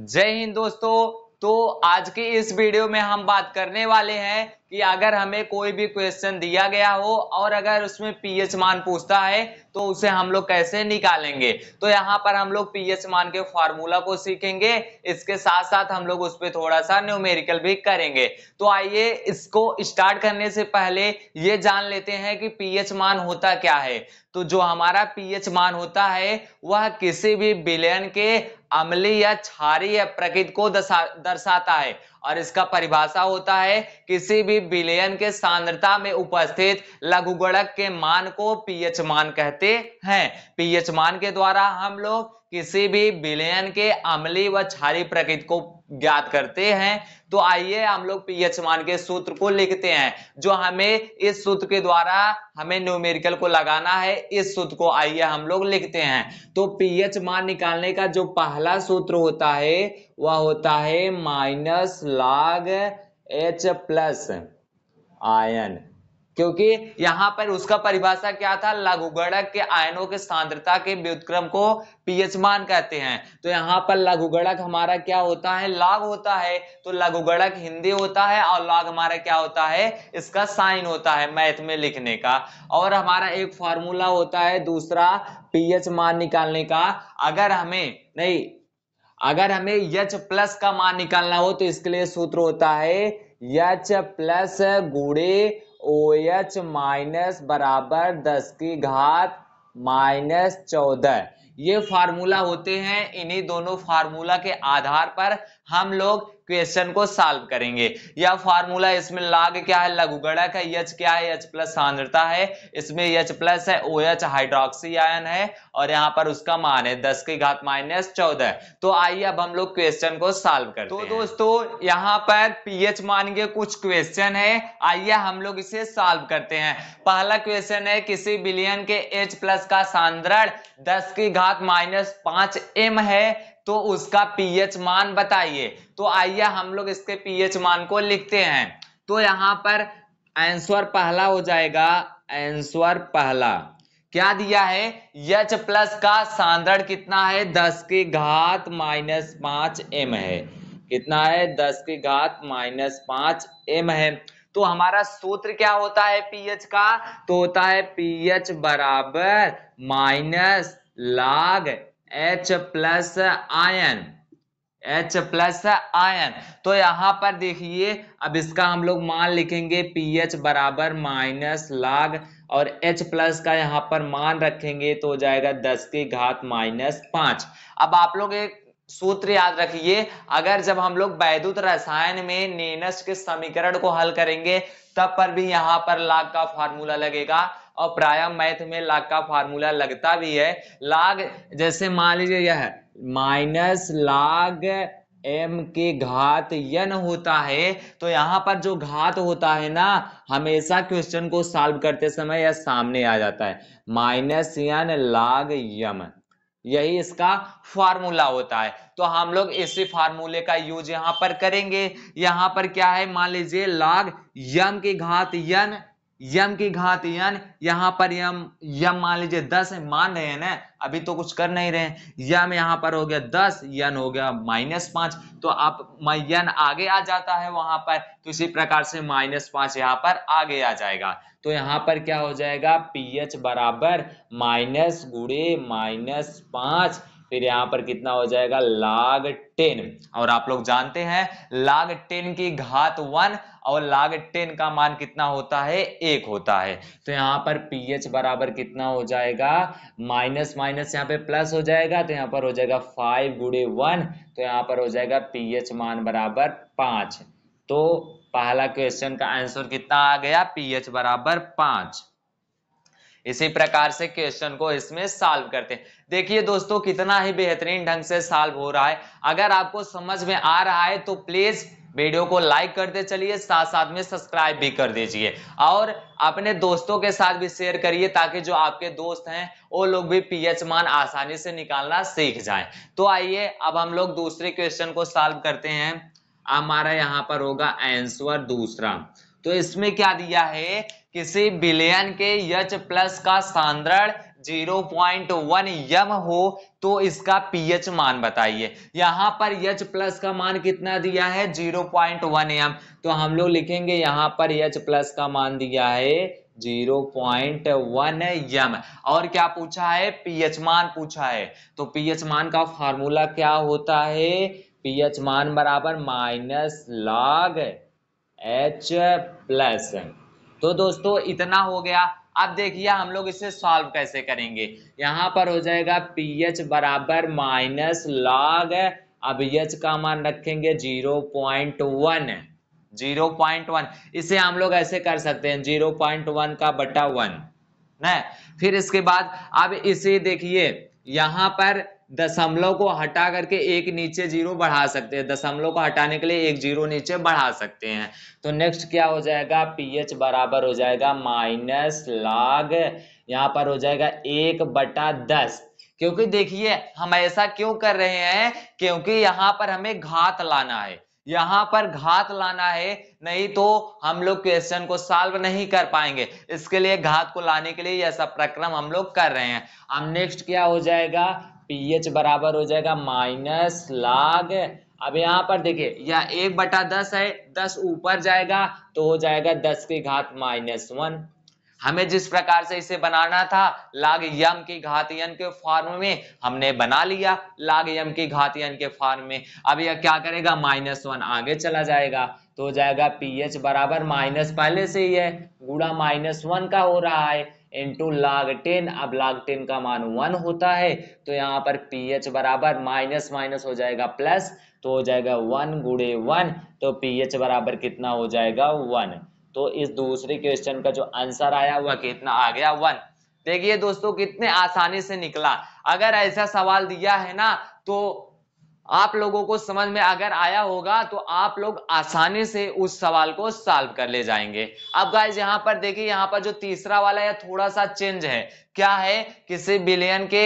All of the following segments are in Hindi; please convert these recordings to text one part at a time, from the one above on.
जय हिंद दोस्तों तो आज के इस वीडियो में हम बात करने वाले हैं कि अगर हमें कोई भी क्वेश्चन दिया गया हो और अगर उसमें पीएच मान पूछता है तो उसे हम लोग कैसे निकालेंगे तो यहाँ पर हम लोग पीएच मान के फॉर्मूला को सीखेंगे इसके साथ साथ हम लोग उस पर थोड़ा सा न्यूमेरिकल भी करेंगे तो आइए इसको स्टार्ट करने से पहले ये जान लेते हैं कि पीएच मान होता क्या है तो जो हमारा पीएच मान होता है वह किसी भी बिलियन के अमली या क्षारीय प्रकृति को दर्शाता है और इसका परिभाषा होता है किसी भी विलयन के सांद्रता में उपस्थित लघुगणक के मान को पीएच मान कहते हैं पीएच मान के द्वारा हम लोग किसी भी विलयन के अमली व छारी प्रकृति को ज्ञात करते हैं तो आइए हम लोग पीएच मान के सूत्र को लिखते हैं जो हमें इस सूत्र के द्वारा हमें न्यूमेरिकल को लगाना है इस सूत्र को आइए हम लोग लिखते हैं तो पीएच मान निकालने का जो पहला सूत्र होता है वह होता है minus log H plus ion क्योंकि यहां पर उसका परिभाषा क्या था लघुगणक के आयनों के सांद्रता के व्युतक्रम को पीएच मान कहते हैं तो यहाँ पर लघुगणक हमारा क्या होता है लाग होता है तो लघुगणक हिंदी होता है और लाग हमारा क्या होता है इसका साइन होता है मैथ में लिखने का और हमारा एक फॉर्मूला होता है दूसरा पीएच मान निकालने का अगर हमें नहीं अगर हमें यच प्लस का मान निकालना हो तो इसके लिए सूत्र होता है यच प्लस गुड़े ओ एच माइनस बराबर दस की घात माइनस चौदह ये फार्मूला होते हैं इन्हीं दोनों फार्मूला के आधार पर हम लोग क्वेश्चन को सॉल्व करेंगे यह फार्मूला इसमें लाग क्या है लघुगणक है यच क्या है यच प्लस सांद्रता है इसमें यच प्लस है ओ एच हाइड्रोक्सी आयन है और यहाँ पर उसका मान है दस की घात माइनस चौदह तो आइए अब हम लोग क्वेश्चन को सॉल्व करते तो हैं। दोस्तों यहाँ पर पीएच मान के कुछ क्वेश्चन है आइए हम लोग इसे सॉल्व करते हैं पहला क्वेश्चन है किसी बिलियन के एच प्लस का सांद्रण दस की घात माइनस पांच एम है तो उसका पीएच मान बताइए तो आइए हम लोग इसके पीएच मान को लिखते हैं तो यहां पर आंसर पहला हो जाएगा आंसर पहला क्या दिया है यच प्लस का सांद्रण कितना है दस की घात माइनस पांच एम है कितना है दस की घात माइनस पांच एम है तो हमारा सूत्र क्या होता है पीएच का तो होता है पीएच बराबर minus log H plus ion H plus ion तो यहां पर देखिए अब इसका हम लोग मान लिखेंगे एच बराबर माइनस लाग और H प्लस का यहाँ पर मान रखेंगे तो हो जाएगा दस की घात माइनस पांच अब आप लोग एक सूत्र याद रखिए अगर जब हम लोग वैद्युत रसायन में नेनस के समीकरण को हल करेंगे तब पर भी यहाँ पर लाग का फॉर्मूला लगेगा और प्राय मैथ में लाग का फार्मूला लगता भी है लाग जैसे मान लीजिए यह माइनस लाग एम के घात यन होता है तो यहाँ पर जो घात होता है ना हमेशा क्वेश्चन को सॉल्व करते समय यह सामने आ जाता है माइनस यन लाग यम यही इसका फार्मूला होता है तो हम लोग इसी फार्मूले का यूज यहाँ पर करेंगे यहाँ पर क्या है मान लीजिए लाग यम के घात यन यम की घात यन यहाँ पर यम यम मान लीजिए दस मान रहे हैं ना अभी तो कुछ कर नहीं रहे यम यहाँ पर हो गया दस यन हो गया माइनस पांच तो आप यन आगे आ जाता है वहां पर तो इसी प्रकार से माइनस पांच यहाँ पर आगे आ जाएगा तो यहाँ पर क्या हो जाएगा पीएच बराबर माइनस गुड़े माइनस पांच फिर यहाँ पर कितना हो जाएगा लाग टेन और आप लोग जानते हैं लाग टेन की घात वन और लाग टेन का मान कितना होता है एक होता है तो यहाँ पर पीएच बराबर कितना हो जाएगा माइनस माइनस यहाँ पे प्लस हो जाएगा तो यहां पर हो जाएगा फाइव गुड़े वन तो यहाँ पर हो जाएगा पीएच मान बराबर पांच तो पहला क्वेश्चन का आंसर कितना आ गया पीएच बराबर पांच इसी प्रकार से क्वेश्चन को इसमें सॉल्व करते हैं देखिए दोस्तों कितना ही बेहतरीन ढंग से सॉल्व हो रहा है अगर आपको समझ में आ रहा है तो प्लीज वीडियो को लाइक करते चलिए साथ साथ में सब्सक्राइब भी कर दीजिए और अपने दोस्तों के साथ भी शेयर करिए ताकि जो आपके दोस्त हैं वो लोग भी पीएच मान आसानी से निकालना सीख जाएं तो आइए अब हम लोग दूसरे क्वेश्चन को सॉल्व करते हैं हमारा यहाँ पर होगा आंसर दूसरा तो इसमें क्या दिया है किसी बिलियन के यच प्लस का सांद्रण 0.1 यम हो तो इसका पीएच मान बताइए यहां पर यच प्लस का मान कितना दिया है 0.1 यम तो हम लोग लिखेंगे यहां पर यच प्लस का मान दिया है 0.1 यम और क्या पूछा है पीएच मान पूछा है तो पीएच मान का फार्मूला क्या होता है पीएच मान बराबर माइनस लाग एच प्लस तो दोस्तों इतना हो गया अब देखिए हम लोग इसे सॉल्व कैसे करेंगे यहाँ पर हो जाएगा पी एच बराबर माइनस लॉग अब एच का मान रखेंगे zero point one zero point one इसे हम लोग ऐसे कर सकते हैं जीरो पॉइंट वन का बटा वन न फिर इसके बाद अब इसे देखिए यहां पर दशमलव को हटा करके एक नीचे जीरो बढ़ा सकते हैं दशमलव को हटाने के लिए एक जीरो नीचे बढ़ा सकते हैं तो नेक्स्ट क्या हो जाएगा पीएच बराबर हो जाएगा माइनस लाग यहाँ पर हो जाएगा एक बटा दस क्योंकि देखिए हम ऐसा क्यों कर रहे हैं क्योंकि यहाँ पर हमें घात लाना है यहाँ पर घात लाना है नहीं तो हम लोग क्वेश्चन को सॉल्व नहीं कर पाएंगे इसके लिए घात को लाने के लिए ऐसा प्रक्रम हम लोग कर रहे हैं अब नेक्स्ट क्या हो जाएगा पीएच बराबर हो जाएगा माइनस लाग अब यहाँ पर देखिए यह एक बटा दस है दस ऊपर जाएगा तो हो जाएगा दस की घात माइनस वन हमें जिस प्रकार से इसे बनाना था लाग यम की घात यन के फॉर्म में हमने बना लिया लाग यम की घात यन के फॉर्म में अब यह क्या करेगा माइनस वन आगे चला जाएगा तो हो जाएगा पीएच बराबर माइनस पहले से ही है गुड़ा माइनस वन का हो रहा है इंटू लाग टेन अब लाग टेन का मान वन होता है तो यहाँ पर पी एच बराबर माइनस माइनस हो जाएगा प्लस तो हो जाएगा वन गुड़े वन तो पी एच बराबर कितना हो जाएगा वन तो इस दूसरे क्वेश्चन का जो आंसर आया हुआ कितना आ गया वन देखिए दोस्तों कितने आसानी से निकला अगर ऐसा सवाल दिया है ना तो आप लोगों को समझ में अगर आया होगा तो आप लोग आसानी से उस सवाल को सॉल्व कर ले जाएंगे अब गाइज यहां पर देखिए यहां पर जो तीसरा वाला है थोड़ा सा चेंज है क्या है किसी बिलियन के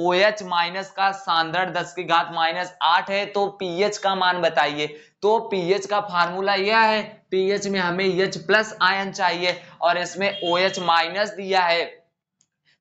ओ एच माइनस का सांद्र दस की घात माइनस आठ है तो पीएच का मान बताइए तो पीएच का फार्मूला यह है पीएच में हमें एच प्लस आयन चाहिए और इसमें ओ एच माइनस दिया है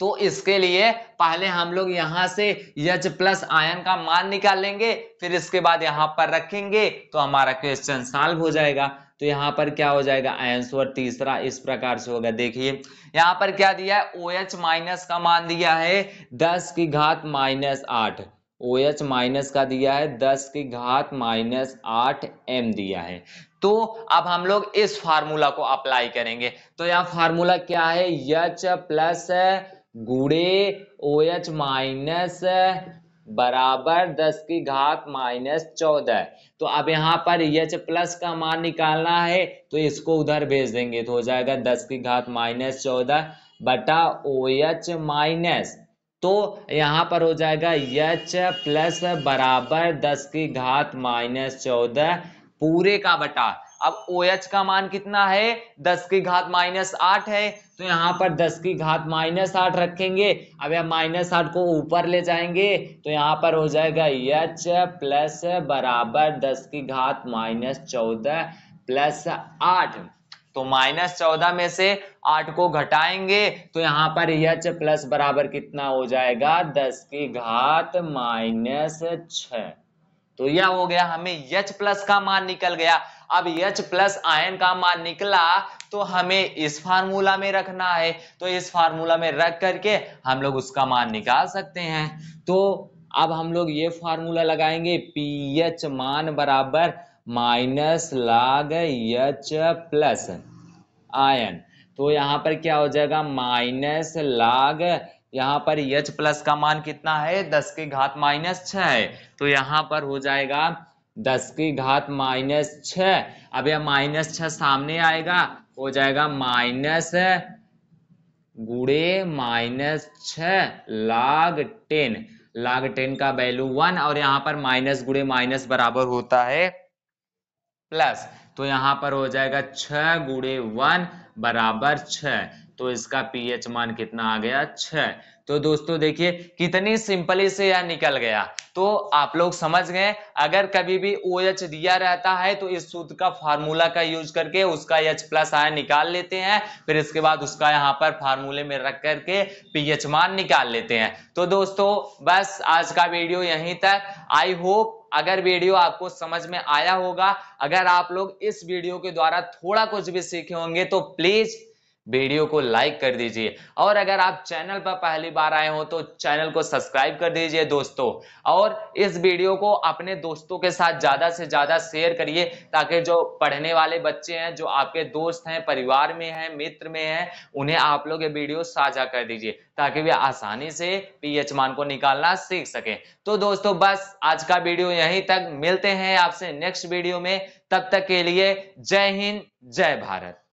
तो इसके लिए पहले हम लोग यहां से यच प्लस आयन का मान निकाल लेंगे फिर इसके बाद यहां पर रखेंगे तो हमारा क्वेश्चन सॉल्व हो जाएगा तो यहाँ पर क्या हो जाएगा आंसर तीसरा इस प्रकार से होगा देखिए यहाँ पर क्या दिया है ओ एच माइनस का मान दिया है दस की घात माइनस आठ ओ एच माइनस का दिया है दस की घात माइनस आठ एम दिया है तो अब हम लोग इस फार्मूला को अप्लाई करेंगे तो यहाँ फार्मूला क्या है यच प्लस है गुड़े ओ एच माइनस बराबर दस की घात माइनस चौदह तो अब यहाँ पर एच प्लस का मान निकालना है तो इसको उधर भेज देंगे तो हो जाएगा दस की घात माइनस चौदह बटा ओ एच माइनस तो यहाँ पर हो जाएगा यच प्लस बराबर दस की घात माइनस चौदह पूरे का बटा अब ओ OH का मान कितना है दस की घात माइनस आठ है तो यहाँ पर दस की घात माइनस आठ रखेंगे अब यह माइनस आठ को ऊपर ले जाएंगे तो यहाँ पर हो जाएगा एच प्लस बराबर दस की घात माइनस चौदह प्लस आठ तो माइनस चौदह में से आठ को घटाएंगे तो यहाँ पर एच प्लस बराबर कितना हो जाएगा दस की घात माइनस छ तो यह हो गया हमें यच प्लस का मान निकल गया अब H प्लस आयन का मान निकला तो हमें इस फार्मूला में रखना है तो इस फार्मूला में रख करके हम लोग उसका मान निकाल सकते हैं तो अब हम लोग ये फार्मूला लगाएंगे एच मान बराबर minus log H plus ion तो यहाँ पर क्या हो जाएगा माइनस लाग यहाँ पर एच प्लस का मान कितना है दस के घात माइनस छ है तो यहाँ पर हो जाएगा दस की घात माइनस छ अब यह माइनस छ सामने आएगा हो जाएगा माइनस गुड़े माइनस छ लाग टेन लाग टेन का वैल्यू वन और यहां पर माइनस गुड़े माइनस बराबर होता है प्लस तो यहाँ पर हो जाएगा छ गुड़े वन बराबर छ तो इसका पीएच मान कितना आ गया छ तो दोस्तों देखिए कितनी सिंपली से यह निकल गया तो आप लोग समझ गए अगर कभी भी ओ OH दिया रहता है तो इस सूत्र का फार्मूला का यूज करके उसका एच प्लस आय निकाल लेते हैं फिर इसके बाद उसका यहाँ पर फार्मूले में रख करके पीएच मान निकाल लेते हैं तो दोस्तों बस आज का वीडियो यहीं तक आई होप अगर वीडियो आपको समझ में आया होगा अगर आप लोग इस वीडियो के द्वारा थोड़ा कुछ भी सीखे होंगे तो प्लीज वीडियो को लाइक कर दीजिए और अगर आप चैनल पर पहली बार आए हो तो चैनल को सब्सक्राइब कर दीजिए दोस्तों और इस वीडियो को अपने दोस्तों के साथ ज़्यादा से ज़्यादा शेयर करिए ताकि जो पढ़ने वाले बच्चे हैं जो आपके दोस्त हैं परिवार में हैं मित्र में हैं उन्हें आप लोग ये वीडियो साझा कर दीजिए ताकि वे आसानी से पी मान को निकालना सीख सके तो दोस्तों बस आज का वीडियो यहीं तक मिलते हैं आपसे नेक्स्ट वीडियो में तब तक के लिए जय हिंद जय भारत